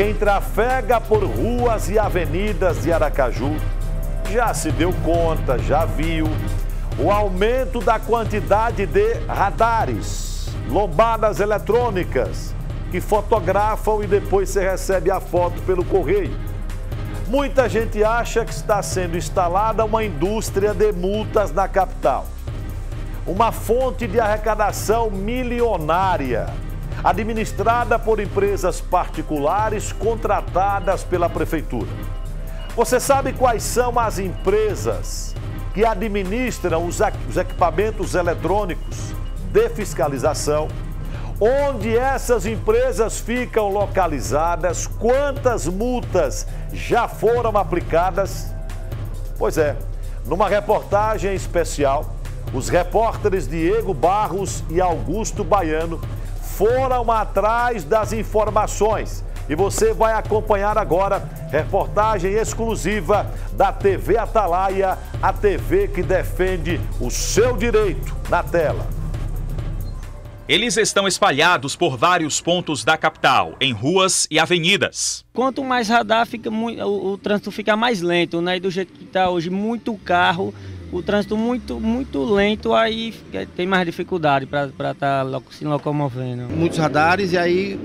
Quem trafega por ruas e avenidas de Aracaju já se deu conta, já viu o aumento da quantidade de radares, lombadas eletrônicas que fotografam e depois se recebe a foto pelo correio. Muita gente acha que está sendo instalada uma indústria de multas na capital. Uma fonte de arrecadação milionária administrada por empresas particulares contratadas pela Prefeitura. Você sabe quais são as empresas que administram os equipamentos eletrônicos de fiscalização? Onde essas empresas ficam localizadas? Quantas multas já foram aplicadas? Pois é, numa reportagem especial, os repórteres Diego Barros e Augusto Baiano foram atrás das informações. E você vai acompanhar agora reportagem exclusiva da TV Atalaia, a TV que defende o seu direito na tela. Eles estão espalhados por vários pontos da capital, em ruas e avenidas. Quanto mais radar, fica o, o trânsito fica mais lento, né? E do jeito que está hoje, muito carro, o trânsito muito, muito lento, aí tem mais dificuldade para estar tá se locomovendo. Muitos radares e aí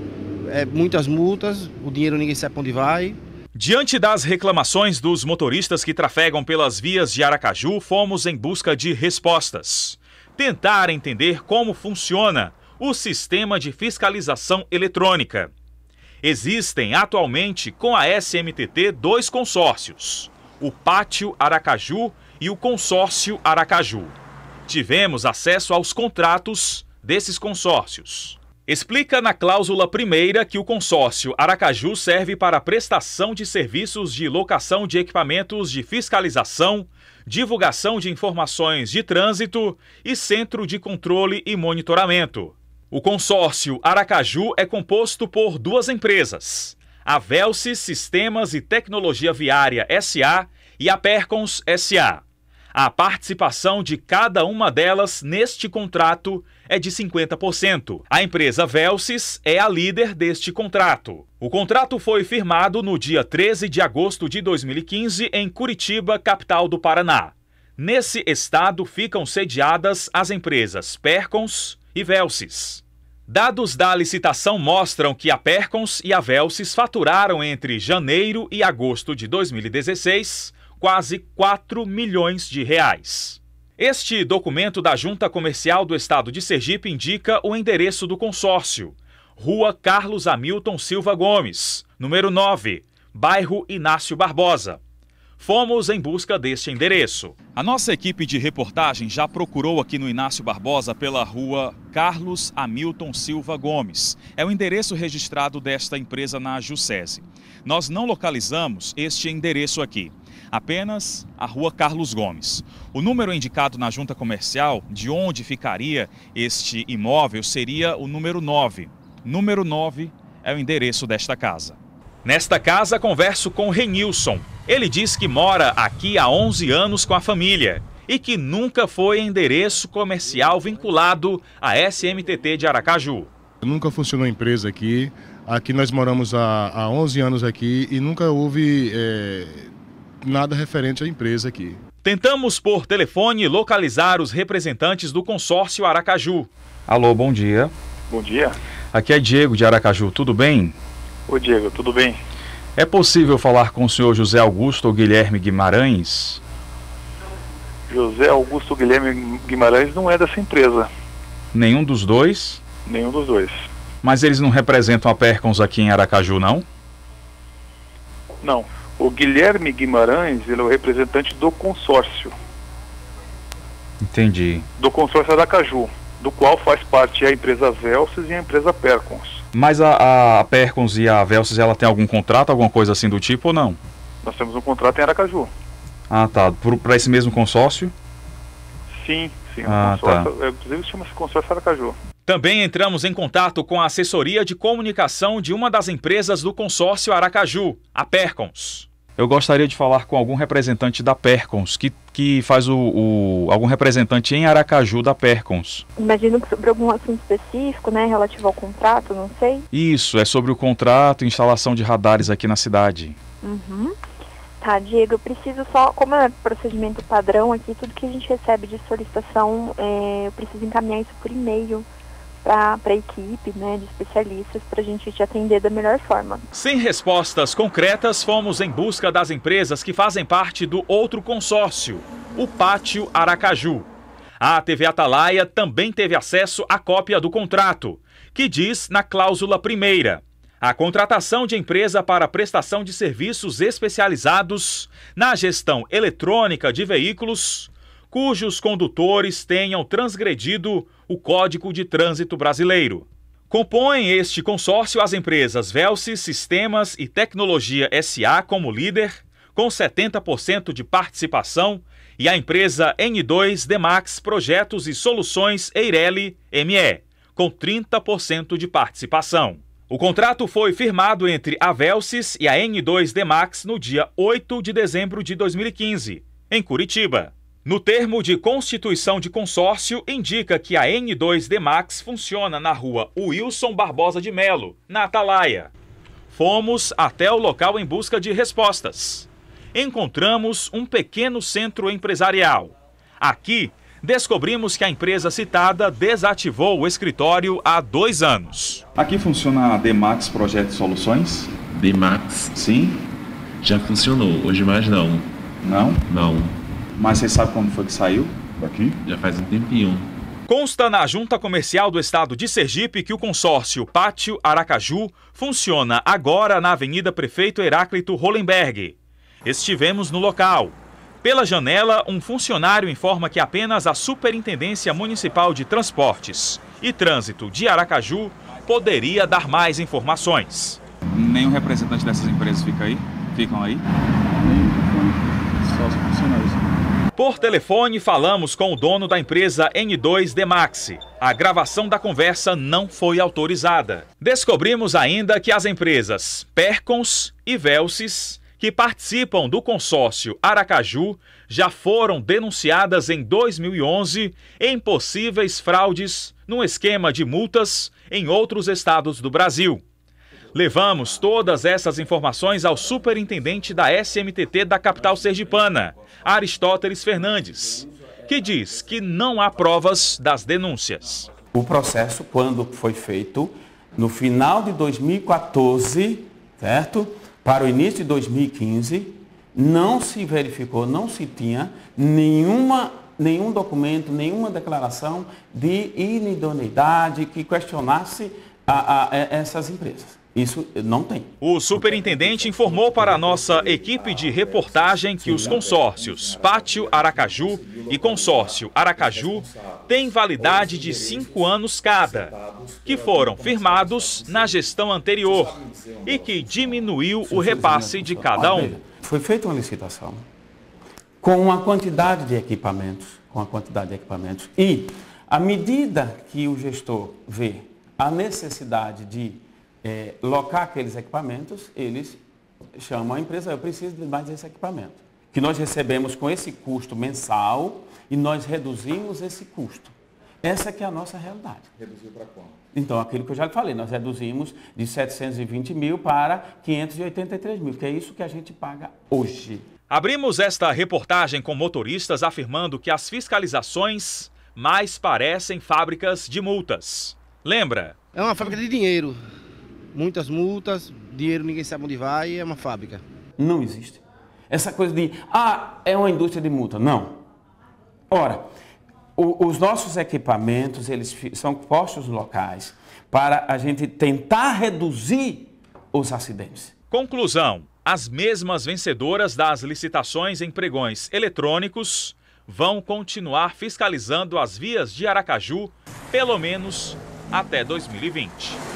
é, muitas multas, o dinheiro ninguém sabe onde vai. Diante das reclamações dos motoristas que trafegam pelas vias de Aracaju, fomos em busca de respostas. Tentar entender como funciona o sistema de fiscalização eletrônica. Existem atualmente com a SMTT dois consórcios: o Pátio Aracaju e o consórcio Aracaju. Tivemos acesso aos contratos desses consórcios. Explica na cláusula primeira que o consórcio Aracaju serve para prestação de serviços de locação de equipamentos de fiscalização, divulgação de informações de trânsito e centro de controle e monitoramento. O consórcio Aracaju é composto por duas empresas, a Velsis Sistemas e Tecnologia Viária SA e a Percons SA. A participação de cada uma delas neste contrato é de 50%. A empresa Velsis é a líder deste contrato. O contrato foi firmado no dia 13 de agosto de 2015 em Curitiba, capital do Paraná. Nesse estado ficam sediadas as empresas Percons e Velsis. Dados da licitação mostram que a Percons e a Velsis faturaram entre janeiro e agosto de 2016 quase 4 milhões de reais. Este documento da Junta Comercial do Estado de Sergipe indica o endereço do consórcio: Rua Carlos Hamilton Silva Gomes, número 9, bairro Inácio Barbosa, fomos em busca deste endereço. A nossa equipe de reportagem já procurou aqui no Inácio Barbosa pela rua Carlos Hamilton Silva Gomes. É o endereço registrado desta empresa na Jussese. Nós não localizamos este endereço aqui, apenas a rua Carlos Gomes. O número indicado na junta comercial de onde ficaria este imóvel seria o número 9. Número 9 é o endereço desta casa. Nesta casa, converso com Renilson. Ele diz que mora aqui há 11 anos com a família e que nunca foi endereço comercial vinculado à SMTT de Aracaju. Nunca funcionou empresa aqui. Aqui nós moramos há, há 11 anos aqui e nunca houve é, nada referente à empresa aqui. Tentamos por telefone localizar os representantes do consórcio Aracaju. Alô, bom dia. Bom dia. Aqui é Diego de Aracaju, tudo bem? Oi, Diego, tudo bem? É possível falar com o senhor José Augusto ou Guilherme Guimarães? José Augusto Guilherme Guimarães não é dessa empresa. Nenhum dos dois? Nenhum dos dois. Mas eles não representam a Percons aqui em Aracaju, não? Não. O Guilherme Guimarães, ele é o representante do consórcio. Entendi. Do consórcio Aracaju, do qual faz parte a empresa Velces e a empresa Percons. Mas a, a Perkins e a Velsis, ela tem algum contrato, alguma coisa assim do tipo ou não? Nós temos um contrato em Aracaju. Ah, tá. Para esse mesmo consórcio? Sim, sim. É ah, tá. consórcio, tá. Inclusive chama-se consórcio Aracaju. Também entramos em contato com a assessoria de comunicação de uma das empresas do consórcio Aracaju, a Percons eu gostaria de falar com algum representante da Percons, que, que faz o, o algum representante em Aracaju da Percons. Imagino que sobre algum assunto específico, né, relativo ao contrato, não sei. Isso, é sobre o contrato e instalação de radares aqui na cidade. Uhum. Tá, Diego, eu preciso só, como é procedimento padrão aqui, tudo que a gente recebe de solicitação, é, eu preciso encaminhar isso por e-mail para a equipe né, de especialistas para a gente te atender da melhor forma. Sem respostas concretas, fomos em busca das empresas que fazem parte do outro consórcio, o Pátio Aracaju. A TV Atalaia também teve acesso à cópia do contrato, que diz na cláusula primeira: a contratação de empresa para prestação de serviços especializados na gestão eletrônica de veículos cujos condutores tenham transgredido o Código de Trânsito Brasileiro. Compõem este consórcio as empresas Velsis Sistemas e Tecnologia SA como líder, com 70% de participação, e a empresa N2 Demax Projetos e Soluções Eireli ME, com 30% de participação. O contrato foi firmado entre a Velsis e a N2 Demax no dia 8 de dezembro de 2015, em Curitiba. No termo de constituição de consórcio, indica que a N2 Demax funciona na rua Wilson Barbosa de Melo, na Atalaia. Fomos até o local em busca de respostas. Encontramos um pequeno centro empresarial. Aqui, descobrimos que a empresa citada desativou o escritório há dois anos. Aqui funciona a Demax Projeto Soluções? Demax? Sim. Já funcionou, hoje mais não. Não? Não. Mas vocês sabem quando foi que saiu? Daqui? Já faz um tempinho. Consta na Junta Comercial do Estado de Sergipe que o consórcio Pátio Aracaju funciona agora na Avenida Prefeito Heráclito Hollenberg. Estivemos no local. Pela janela, um funcionário informa que apenas a Superintendência Municipal de Transportes e Trânsito de Aracaju poderia dar mais informações. Nenhum representante dessas empresas fica aí? Ficam aí? Só os funcionários. Por telefone, falamos com o dono da empresa N2 Demaxi. A gravação da conversa não foi autorizada. Descobrimos ainda que as empresas Percons e Velsis, que participam do consórcio Aracaju, já foram denunciadas em 2011 em possíveis fraudes no esquema de multas em outros estados do Brasil. Levamos todas essas informações ao superintendente da SMTT da capital sergipana Aristóteles Fernandes, que diz que não há provas das denúncias. O processo, quando foi feito, no final de 2014, certo? Para o início de 2015, não se verificou, não se tinha nenhuma, nenhum documento, nenhuma declaração de inidoneidade que questionasse a, a, a essas empresas. Isso não tem. O superintendente informou para a nossa equipe de reportagem que os consórcios Pátio Aracaju e Consórcio Aracaju têm validade de cinco anos cada, que foram firmados na gestão anterior e que diminuiu o repasse de cada um. Foi feita uma licitação com uma quantidade de equipamentos, com a quantidade de equipamentos e à medida que o gestor vê a necessidade de é, locar aqueles equipamentos, eles chamam a empresa, eu preciso de mais esse equipamento. Que nós recebemos com esse custo mensal e nós reduzimos esse custo. Essa que é a nossa realidade. Reduziu para quanto? Então, aquilo que eu já falei, nós reduzimos de 720 mil para 583 mil, que é isso que a gente paga hoje. Abrimos esta reportagem com motoristas afirmando que as fiscalizações mais parecem fábricas de multas. Lembra? É uma fábrica de dinheiro muitas multas, dinheiro ninguém sabe onde vai, é uma fábrica. Não existe. Essa coisa de, ah, é uma indústria de multa. Não. Ora, o, os nossos equipamentos, eles são postos locais para a gente tentar reduzir os acidentes. Conclusão: as mesmas vencedoras das licitações em pregões eletrônicos vão continuar fiscalizando as vias de Aracaju, pelo menos até 2020.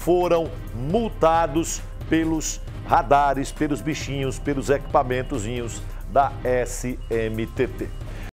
foram multados pelos radares, pelos bichinhos, pelos equipamentozinhos da SMTT.